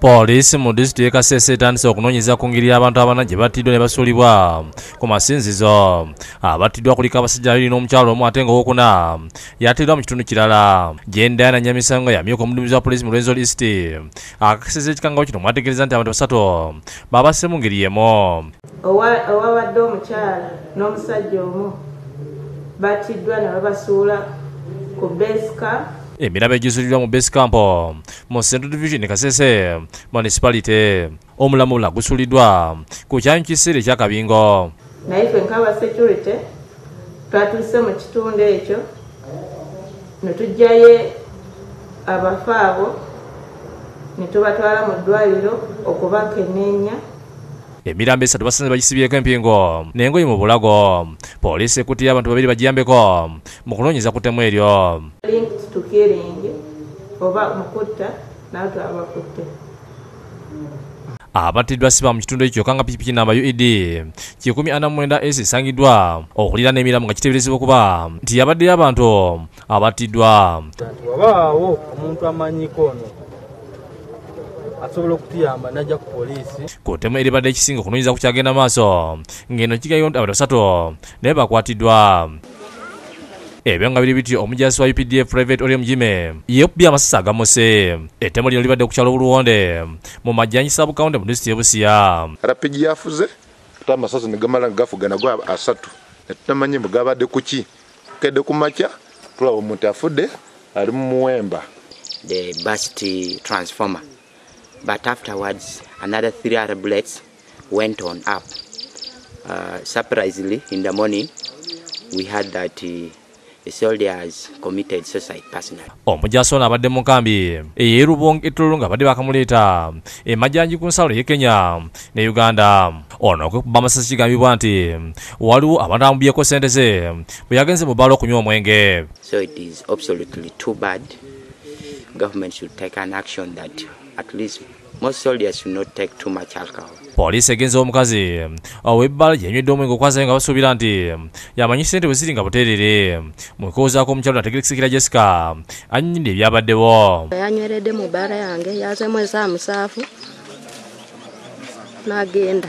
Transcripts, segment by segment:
poliisi mu disitulikti yekasese etandise okunoonyeza ku ngeri y'abantu abana gye battiddwa ne basuulibwa ku masinzizo abattiddwa ah, kuliko abasajja babiri n'omukyalo omu ate ngaowokuna yatiddwa mu kitundu kirala gyendaana nyamisanga yamyuka omuduumizi wa poliisi mu lwenzo lisiti akakasese ah, ekikangawo kino mwategeereza nti abantu basatu babasse mu ngeri yemu owabadde omukyala n'omusajja omu battiddwa ne babasuula ku besika emirambo egizuliddwa mu base camp mu central division kasese municipality omulamula gusuliddwa ku kyanyu kiseera ekyakabingo naye fe nkaba security twatuuse mu kitundu ekyo netujjayo abafe abo netubatwala mu ddwaliro okubakenneenya emirambo esatu basanze bagisibyeko empingo nengoyi mu bulago poliisi ekutira abantu babiri bagiyambeko mu kunoonyeza kutemu eryo abattiddwa siba mu kitundu ekyo kyokka nga pikipiki namba ued 49 s esangiddwa okuliira n'emiramu nga kiteberezebwa okuba nti yabaddeyo abantu abattiddwa wabaawo omuntu amanyiko ono asobola okutuyamba najja ku poliisi ku ttemu eribadde ekisinga okunoyiza ku kyagenda maaso ngeno kigayo nti abantu basatu naye bakwatiddwa ebyo nga biri bityo omujaasi wa updf private oliam jime yeokubya amasasi agamuse ettemu lino libadde ku kyalo obuluwonde mu majjanyisa bukawunde mu disiti yebusiya rapigi yafuze ate amasasi ne gamala nga gafuganago asatu ne tutamanyi bwe gabadde ku ki kedde ku makya tulaba omuntu afudde ali mu muwemba the basity transformer But afterwards, another three other bullets went on up. Uh, surprisingly, in the morning, we heard that uh, the committed suicide omujasi oh, ono abadde mukambi eyerubonge ettululu nga badde bakamuleeta emajjanji ku nsalo ye kenya ne uganda ono oh, okwekuba amasasi kigambibwa nti waliwo abanaamubyeko sente ze bwe yagenze mu bbaala okunywa omwenge so it is absolutely too bad government should take an action that at least most soldiers should not take too much alcohol poliisi egenza omukazi owebbala uh, yenywedde omwengo okwasabye nga basuubira nti uh, yamanyi sente bwe ziri nga buteerere mukozaako omukyalo nategere kusikira jessica anyinyidde ebyabaddewo yanyweredde mu bbaala yange yazemu esaa musaafu nagenda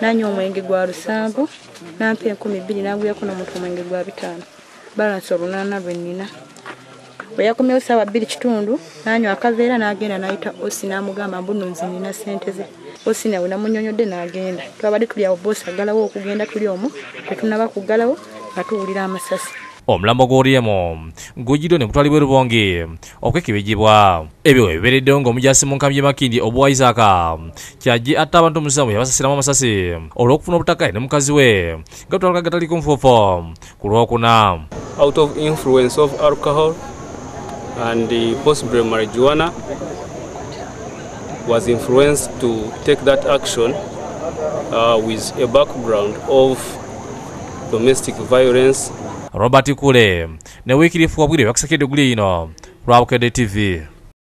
nanywa omwenge gwa lusanvu nampa enkumi bbiri naguyakuna muntu omwenge gwa bitaano balansi olunaana lwennina bwe yakomyewo saawa bbiri kitundu nanywa akaveera n'agenda n'ayita osi n'amugamba mbunonzi nina sente ze osi nawe namunyonyodde n'agenda twabadde tuli awo boosi agalawo okugenda tuli omu tetunaba kugalawo nga tuwulira amasasi omulambo gw'oliemu gujiddwa ne butwalibwa erubonge okwekebejibwa ebyo webiberedde ng'omujasi mu nkambi yemakindi obwa isaaka kyajje atta abantu omusambu yabasasiramu amasasi olw'okufuna obutaka ne mukazi we nga butwalaka gataliku nfuufu ku lwokuna out of influence of alcohol and uh, possibly marijuana was influenced to take that action uh, with a background of domestic violence Robert Kule ne wikirifu wabwire bakusekedwe guli ino TV